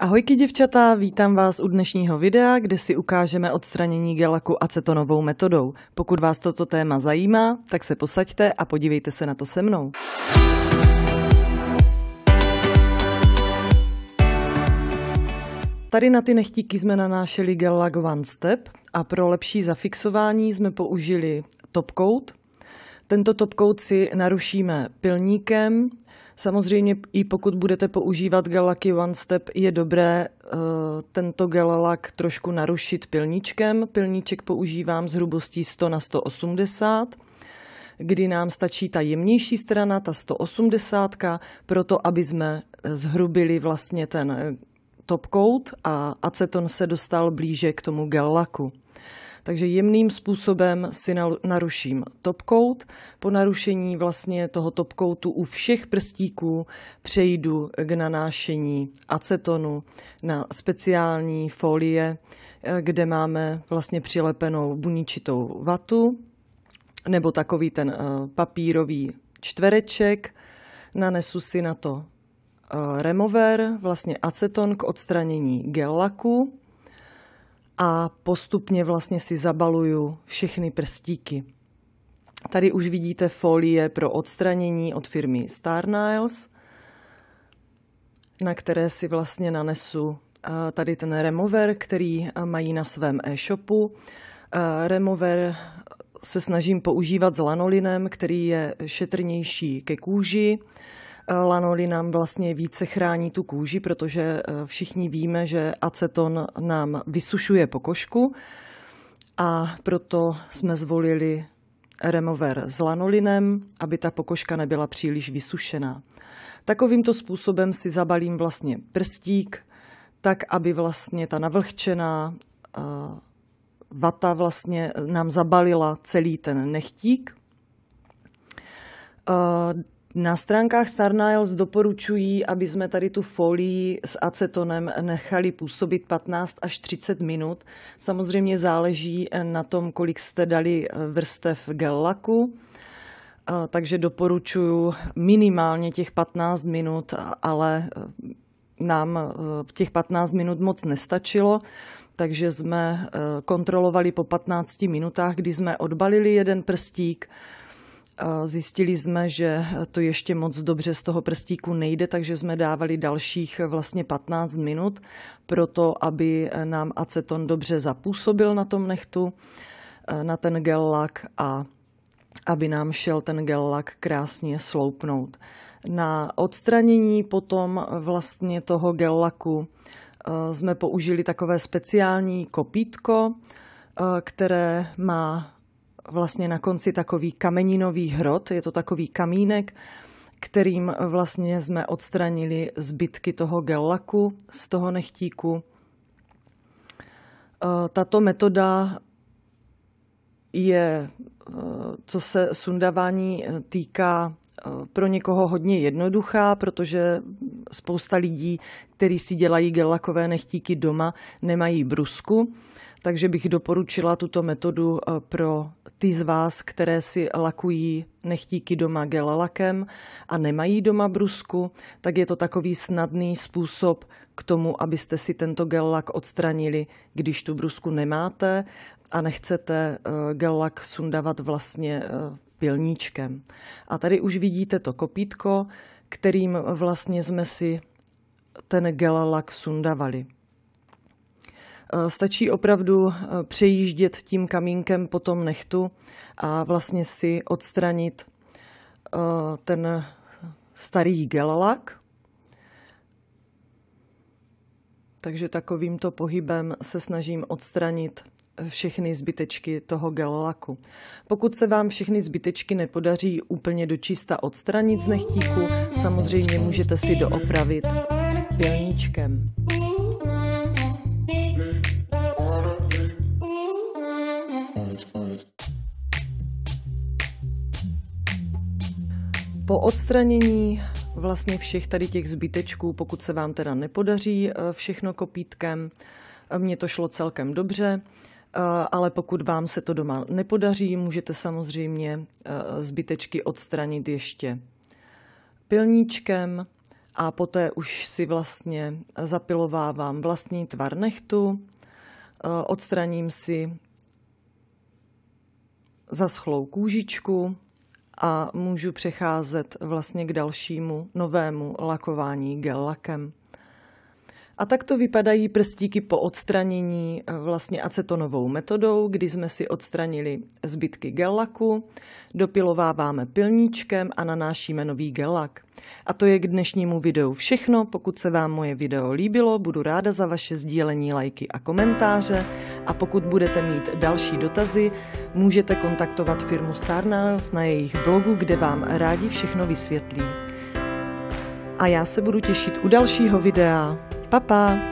Ahojky děvčata, vítám vás u dnešního videa, kde si ukážeme odstranění gelaku acetonovou metodou. Pokud vás toto téma zajímá, tak se posaďte a podívejte se na to se mnou. Tady na ty nechtíky jsme nanášeli gelak One Step a pro lepší zafixování jsme použili top coat, tento top coat si narušíme pilníkem. Samozřejmě i pokud budete používat gel Galaky One Step, je dobré eh, tento gel lak trošku narušit pilníčkem. Pilníček používám s hrubostí 100 na 180 kdy nám stačí ta jemnější strana, ta 180, proto aby jsme eh, zhrubili vlastně ten eh, top coat a aceton se dostal blíže k tomu gel laku. Takže jemným způsobem si naruším topkout. Po narušení vlastně toho topkoutu u všech prstíků přejdu k nanášení acetonu na speciální folie, eh, kde máme vlastně přilepenou buničitou vatu nebo takový ten eh, papírový čtvereček. Nanesu si na to eh, remover, vlastně aceton k odstranění gel laku a postupně vlastně si zabaluju všechny prstíky. Tady už vidíte folie pro odstranění od firmy Star Niles, na které si vlastně nanesu eh, tady ten remover, který eh, mají na svém e-shopu. Eh, remover se snažím používat s lanolinem, který je šetrnější ke kůži lanolin nám vlastně více chrání tu kůži, protože eh, všichni víme, že aceton nám vysušuje pokožku a proto jsme zvolili remover s lanolinem, aby ta pokožka nebyla příliš vysušená. Takovýmto způsobem si zabalím vlastně prstík, tak aby vlastně ta navlhčená eh, vata vlastně nám zabalila celý ten nechtík. Eh, na stránkách Star Niles doporučují, aby jsme tady tu folii s acetonem nechali působit 15 až 30 minut. Samozřejmě záleží na tom, kolik jste dali vrstev gel laku takže doporučuji minimálně těch 15 minut, ale e, nám e, těch 15 minut moc nestačilo, takže jsme e, kontrolovali po 15 minutách, kdy jsme odbalili jeden prstík, Zjistili jsme, že to ještě moc dobře z toho prstíku nejde, takže jsme dávali dalších vlastně 15 minut pro to, aby nám aceton dobře zapůsobil na tom nechtu, e, na ten gel lak a aby nám šel ten gel lak krásně sloupnout. Na odstranění potom vlastně toho gel laku e, jsme použili takové speciální kopítko, e, které má vlastně na konci takový kameninový hrot, je to takový kamínek, kterým vlastně jsme odstranili zbytky toho gellaku z toho nechtíku. Eh, tato metoda je, eh, co se sundávání eh, týká, pro někoho hodně jednoduchá, protože spousta lidí, kteří si dělají gelakové nechtíky doma, nemají brusku. Takže bych doporučila tuto metodu eh, pro ty z vás, které si lakují nechtíky doma gelalakem a nemají doma brusku, tak je to takový snadný způsob k tomu, abyste si tento gelak odstranili, když tu brusku nemáte a nechcete eh, gelak sundávat vlastně eh, pilníčkem. A tady už vidíte to kopítko, kterým vlastně jsme si ten gelalak sundavali. E, stačí opravdu e, přejíždět tím kamínkem po tom nechtu a vlastně si odstranit e, ten starý gelalak. Takže takovýmto pohybem se snažím odstranit všechny zbytečky toho gelolaku. Pokud se vám všechny zbytečky nepodaří úplně dočista odstranit z nechtíku, samozřejmě můžete si doopravit pilníčkem. Po odstranění vlastně všech tady těch zbytečků, pokud se vám teda nepodaří eh, všechno kopítkem, eh, mně to šlo celkem dobře, Eh, ale pokud vám se to doma nepodaří, můžete samozřejmě eh, zbytečky odstranit ještě pilníčkem a poté už si vlastně zapilovávám vlastní tvar nechtu, eh, odstraním si zaschlou kůžičku a můžu přecházet vlastně k dalšímu novému lakování gel lakem. A tak to vypadají prstíky po odstranění eh, vlastně acetonovou metodou, kdy jsme si odstranili zbytky gelaku. dopilováváme pilníčkem a nanášíme nový gelak. A to je k dnešnímu videu všechno. Pokud se vám moje video líbilo, budu ráda za vaše sdílení, lajky a komentáře. A pokud budete mít další dotazy, můžete kontaktovat firmu Starnals na jejich blogu, kde vám rádi všechno vysvětlí. A já se budu těšit u dalšího videa. Pa, pa!